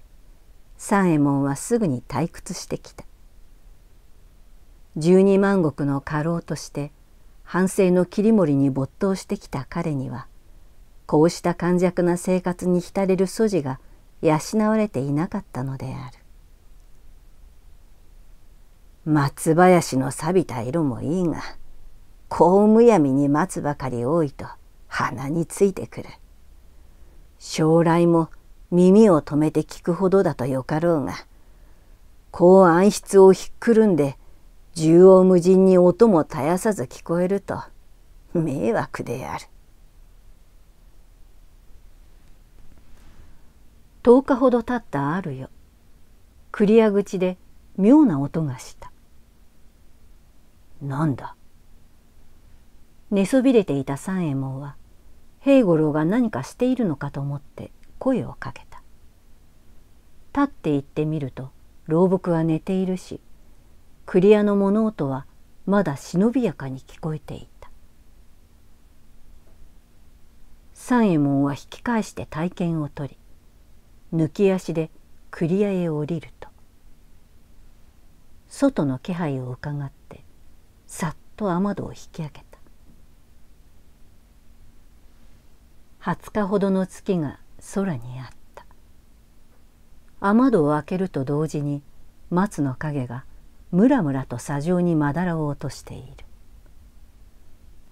三右衛門はすぐに退屈してきた十二万石の家老として「反省の切り盛りに没頭してきた彼にはこうした簡略な生活に浸れる素地が養われていなかったのである松林の錆びた色もいいがこうむやみに待つばかり多いと鼻についてくる将来も耳を止めて聞くほどだとよかろうがう暗室をひっくるんで縦横無尽に音も絶やさず聞こえると迷惑である10日ほど経ったある夜クリア口で妙な音がしたなんだ寝そびれていた三右衛門は平五郎が何かしているのかと思って声をかけた立って行ってみると老木は寝ているしクリアの物音はまだ忍びやかに聞こえていた三右衛門は引き返して体験を取り抜き足でクリアへ降りると外の気配をうかがってさっと雨戸を引き上げた20日ほどの月が空にあった雨戸を開けると同時に松の影がムラムラと砂上にまだらを落としている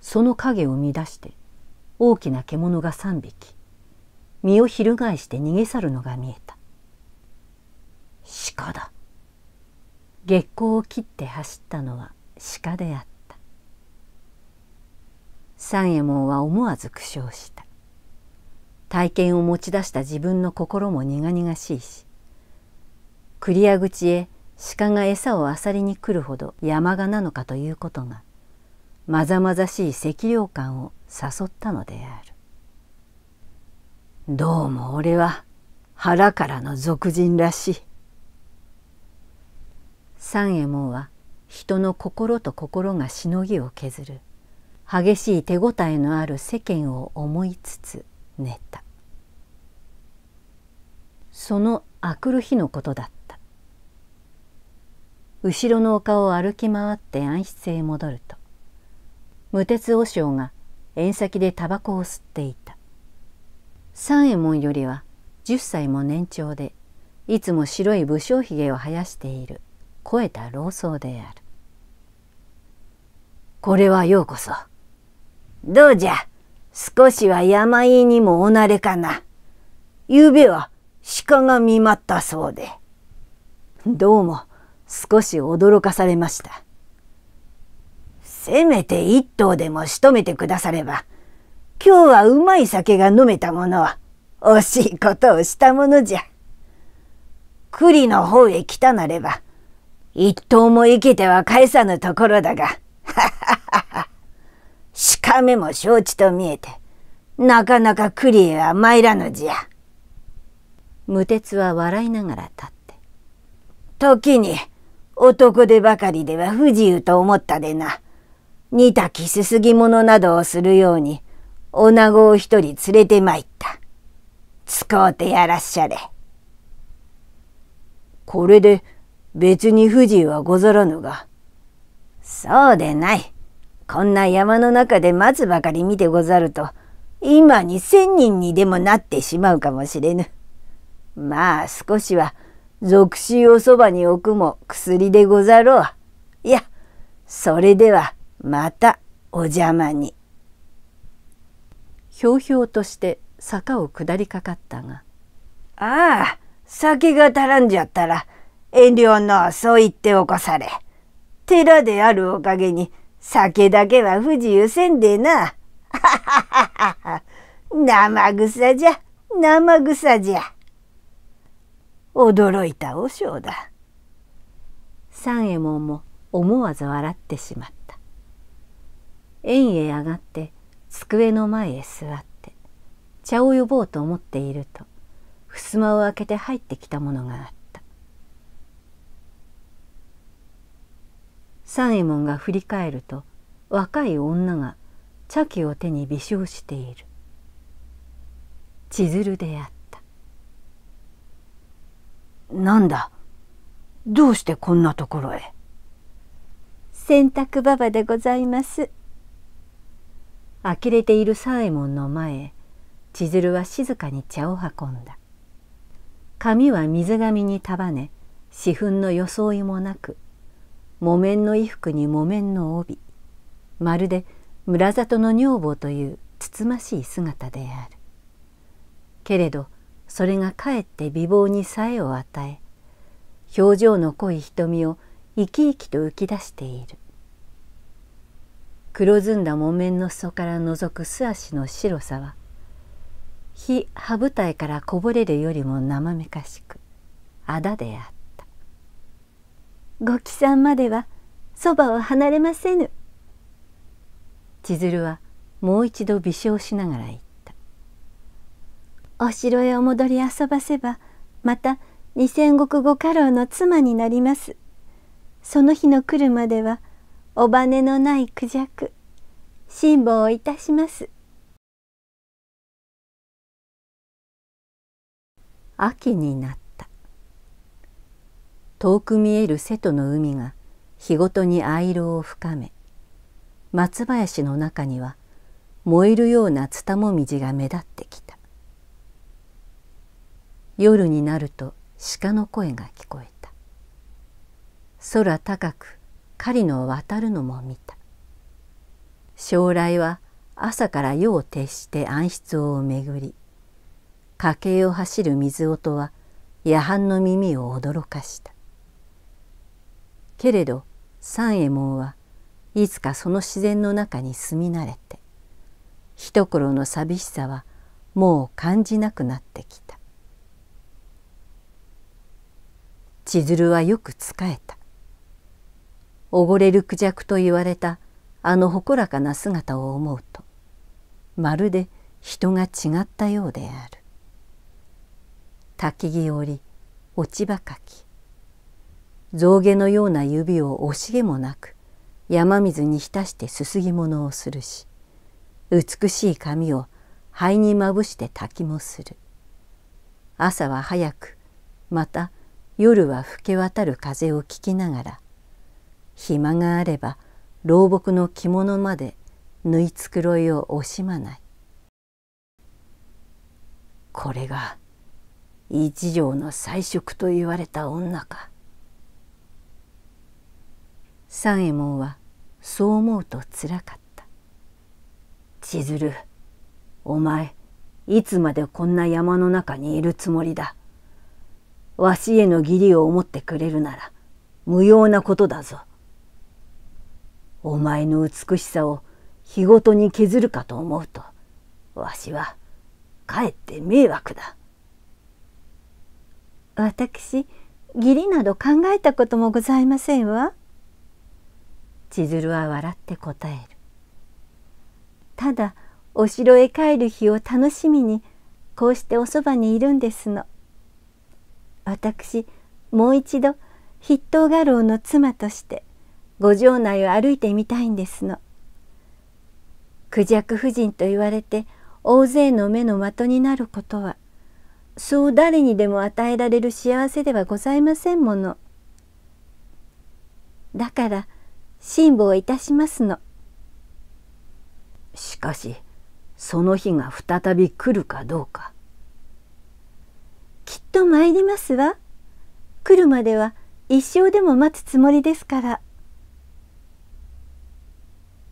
その影を乱して大きな獣が3匹身を翻して逃げ去るのが見えた鹿だ月光を切って走ったのは鹿であった三右衛門は思わず苦笑した体験を持ち出した自分の心も苦々しいし繰り上口へ鹿が餌をあさりに来るほど山鹿なのかということがまざまざしい赤涼感を誘ったのであるどうも俺は腹からの俗人らしい三右衛門は人の心と心がしのぎを削る激しい手応えのある世間を思いつつ寝たそのあくる日のことだった後ろの丘を歩き回って暗室へ戻ると無鉄和尚が縁先でタバコを吸っていた三右衛門よりは10歳も年長でいつも白い武将髭を生やしている肥えた老僧であるこれはようこそどうじゃ少しは山病にもおなれかなゆうべは鹿が見舞ったそうでどうも少し驚かされました。せめて一頭でも仕留めてくだされば、今日はうまい酒が飲めたものは、惜しいことをしたものじゃ。栗の方へ来たなれば、一頭も生きては返さぬところだが、は [LAUGHS] はしかめも承知と見えて、なかなか栗へは参らぬじゃ。無鉄は笑いながら立って。時に、男手ばかりでは不自由と思ったでな。煮たきすすぎ物などをするように、女子を一人連れて参った。使うてやらっしゃれ。これで別に不自由はござらぬが。そうでない。こんな山の中で待つばかり見てござると、今に千人にでもなってしまうかもしれぬ。まあ少しは俗臭をそばに置くも薬でござろう。いや、それではまたお邪魔に。ひょうひょうとして坂を下りかかったが。ああ、酒が足らんじゃったら遠慮のそう言って起こされ。寺であるおかげに酒だけは不自由せんでな。生臭じゃ、生臭じゃ。驚いた和尚だ三右衛門も思わず笑ってしまった縁へ上がって机の前へ座って茶を呼ぼうと思っていると襖を開けて入ってきたものがあった三右衛門が振り返ると若い女が茶器を手に微笑している千鶴であったなんだどうしてこんなところへ洗濯ばばでございます。呆れている左衛門の前へ千鶴は静かに茶を運んだ。髪は水髪に束ね私憤の装いもなく木綿の衣服に木綿の帯まるで村里の女房というつつましい姿であるけれどそれがかえって美貌にさえを与え表情の濃い瞳を生き生きと浮き出している黒ずんだ木綿の裾から覗く素足の白さは非羽舞台からこぼれるよりも生めかしくあだであったご帰参まではそばを離れませぬ千鶴はもう一度微笑しながら言った。お城へお戻り遊ばせばまた二千石ご家老の妻になります。その日の来るまではおばねのない孔雀辛抱をいたします。秋になった遠く見える瀬戸の海が日ごとに藍色を深め松林の中には燃えるようなツタもみじが目立ってきた。夜になると鹿の声が聞こえた空高く狩りの渡るのも見た将来は朝から夜を徹して暗室を巡り家計を走る水音は夜半の耳を驚かしたけれど三右衛門はいつかその自然の中に住み慣れて一頃の寂しさはもう感じなくなってきた千鶴はよく仕えた溺れるクジャクと言われたあの朗らかな姿を思うとまるで人が違ったようである滝木織落ち葉かき象牙のような指を惜しげもなく山水に浸してすすぎ物をするし美しい髪を灰にまぶして滝もする朝は早くまた夜は吹け渡る風を聞きながら暇があれば老木の着物まで縫い繕いを惜しまないこれが一条の彩色と言われた女か三右衛門はそう思うとつらかった千鶴お前いつまでこんな山の中にいるつもりだわしへの義理を思ってくれるなら無用なことだぞ。お前の美しさを日ごとに削るかと思うとわしはかえって迷惑だ。私義理など考えたこともございませんわ。千鶴は笑って答える。ただお城へ帰る日を楽しみにこうしておそばにいるんですの。私もう一度筆頭画廊の妻として五城内を歩いてみたいんですの。クジャク夫人と言われて大勢の目の的になることはそう誰にでも与えられる幸せではございませんもの。だから辛抱いたしますの。しかしその日が再び来るかどうかきっと参りますわ。来るまでは一生でも待つつもりですから。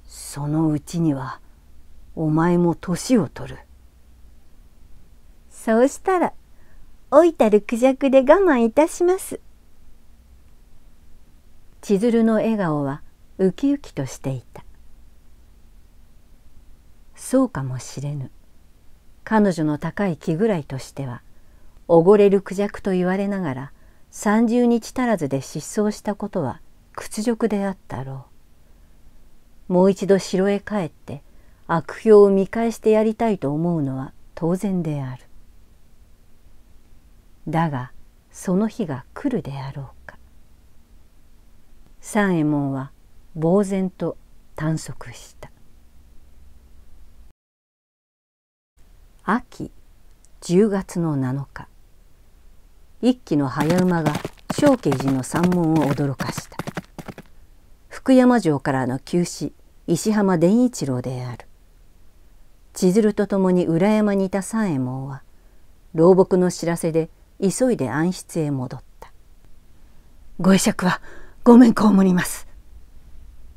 そのうちにはお前も年を取る。そうしたら老いたるクジャクで我慢いたします。千鶴の笑顔はウキウキとしていた。そうかもしれぬ。彼女の高い気ぐらいとしてはごれるクジャクと言われながら30日足らずで失踪したことは屈辱であったろう。もう一度城へ帰って悪評を見返してやりたいと思うのは当然である。だがその日が来るであろうか。三右衛門は呆然と探索した。秋10月の7日一騎の早馬が小慶寺の山門を驚かした福山城からの急死石浜伝一郎である千鶴と共に裏山にいた三右衛門は老木の知らせで急いで暗室へ戻った「ご会釈はごめんこ思ります」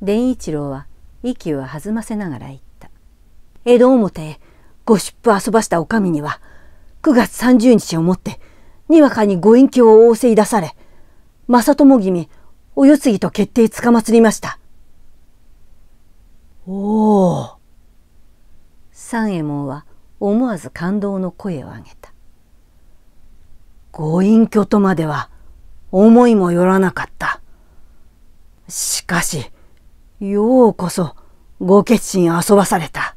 伝一郎は息を弾ませながら言った「江戸表へご出布遊ばしたお上には9月30日をもって「にわかにご隠居を仰せい出され、正友君、お世継ぎと決定つかまつりました。おお。三右衛門は思わず感動の声を上げた。ご隠居とまでは思いもよらなかった。しかし、ようこそご決心遊ばされた。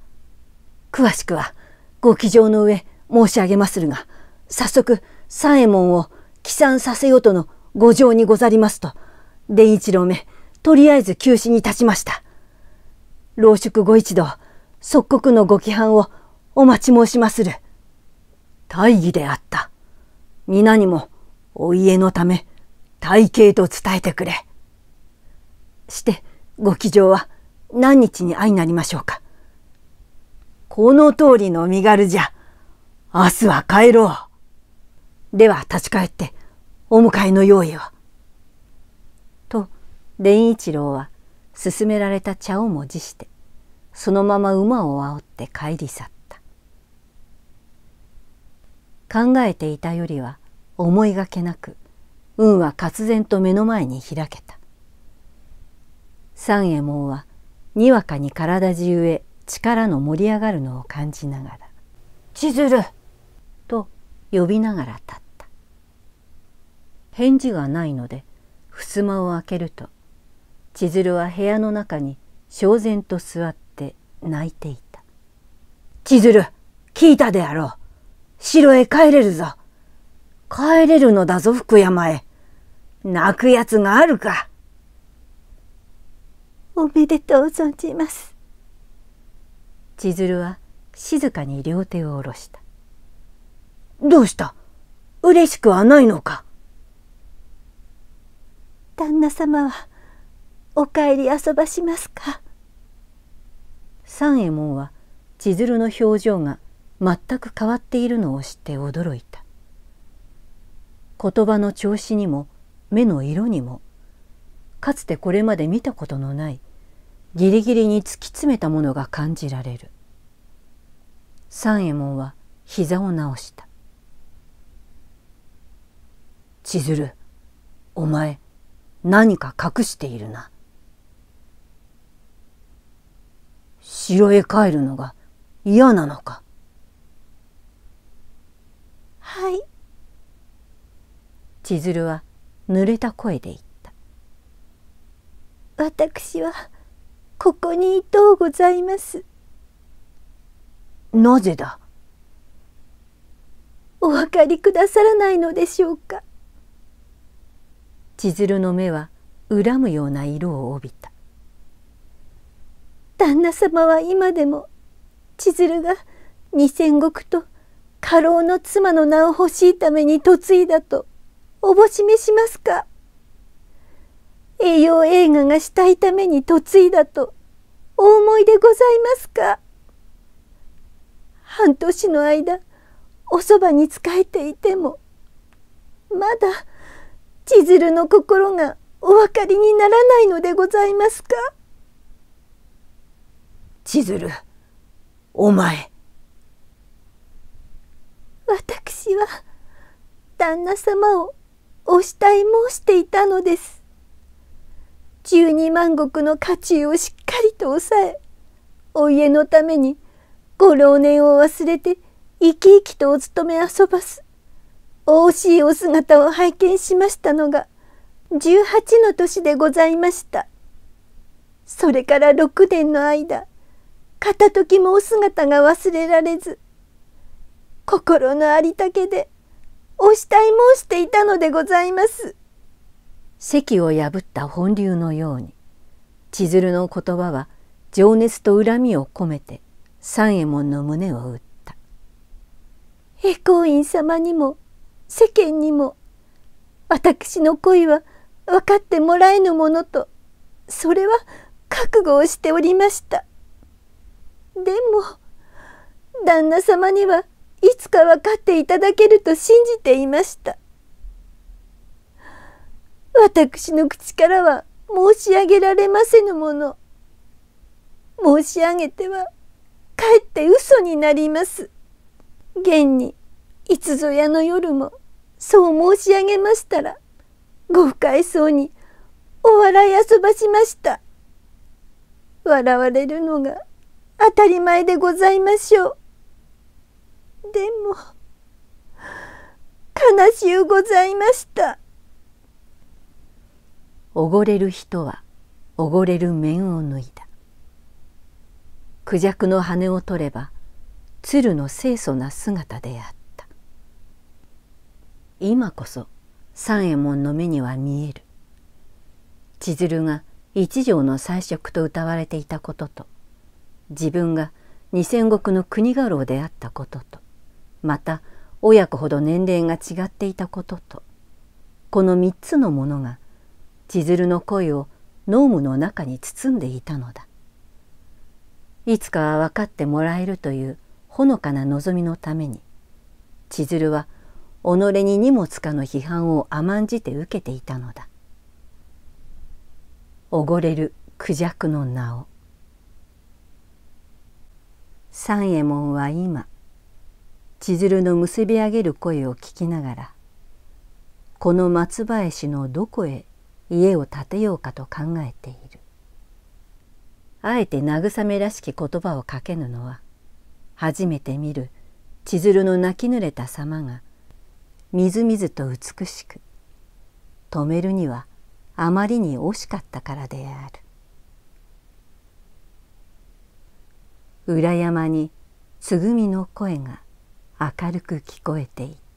詳しくはご気上の上申し上げまするが、早速、左衛門を帰参させよとのご情にござりますと、伝一郎め、とりあえず休止に立ちました。老宿ご一同、即刻のご規範をお待ち申しまする。大義であった。皆にも、お家のため、体慶と伝えてくれ。して、ご記上は何日に会いなりましょうか。この通りの身軽じゃ。明日は帰ろう。では立ち返ってお迎えの用意を。と伝一郎は勧められた茶をもじしてそのまま馬をあおって帰り去った考えていたよりは思いがけなく運は忽然と目の前に開けた三右衛門はにわかに体中へ力の盛り上がるのを感じながら「千鶴!」と呼びながら立った返事がないので襖を開けると千鶴は部屋の中に焦然と座って泣いていた「千鶴聞いたであろう城へ帰れるぞ帰れるのだぞ福山へ泣くやつがあるか」。おめでとう存じます千鶴は静かに両手を下ろしたどうした嬉しくはないのか旦那様はお帰り遊ばしますか三右衛門は千鶴の表情が全く変わっているのを知って驚いた言葉の調子にも目の色にもかつてこれまで見たことのないギリギリに突き詰めたものが感じられる三右衛門は膝を直した千鶴お前何か隠しているな城へ帰るのが嫌なのかはい千鶴は濡れた声で言った私はここにいとうございますなぜだお分かりくださらないのでしょうか千鶴の目は恨むような色を帯びた旦那様は今でも千鶴が二千石と家老の妻の名を欲しいために嫁いだとおぼしめしますか栄養映画がしたいために嫁いだとお思いでございますか半年の間おそばに仕えていてもまだ千鶴の心がお分かりにならないのでございますか千鶴お前私は旦那様をお慕い申していたのです十二万石の家中をしっかりと抑えお家のためにご老年を忘れて生き生きとお勤め遊ばす惜しいお姿を拝見しましたのが18の年でございましたそれから6年の間片時もお姿が忘れられず心のありたけでお慕い申していたのでございます席を破った本流のように千鶴の言葉は情熱と恨みを込めて三右衛門の胸を打った。エコー様にも世間にも私の恋は分かってもらえぬものとそれは覚悟をしておりましたでも旦那様にはいつか分かっていただけると信じていました私の口からは申し上げられませぬもの申し上げてはかえって嘘になります現にいつぞやの夜もそう申し上げましたらご不快そうにお笑い遊ばしました笑われるのが当たり前でございましょうでも悲しゅうございましたおごれる人はおごれる面を脱いだクジャクの羽を取れば鶴の清楚な姿であった。今こそ三右衛門の目には見える千鶴が一条の彩色と謳われていたことと自分が二千石の国家老であったこととまた親子ほど年齢が違っていたこととこの三つのものが千鶴の声を濃霧の中に包んでいたのだいつかは分かってもらえるというほのかな望みのために千鶴は己に荷物かの批判を甘んじて受けていたのだごれる孔雀の名を三右衛門は今千鶴の結び上げる声を聞きながらこの松林のどこへ家を建てようかと考えているあえて慰めらしき言葉をかけぬのは初めて見る千鶴の泣き濡れた様がみずみずと美しく止めるにはあまりに惜しかったからである裏山につぐみの声が明るく聞こえていた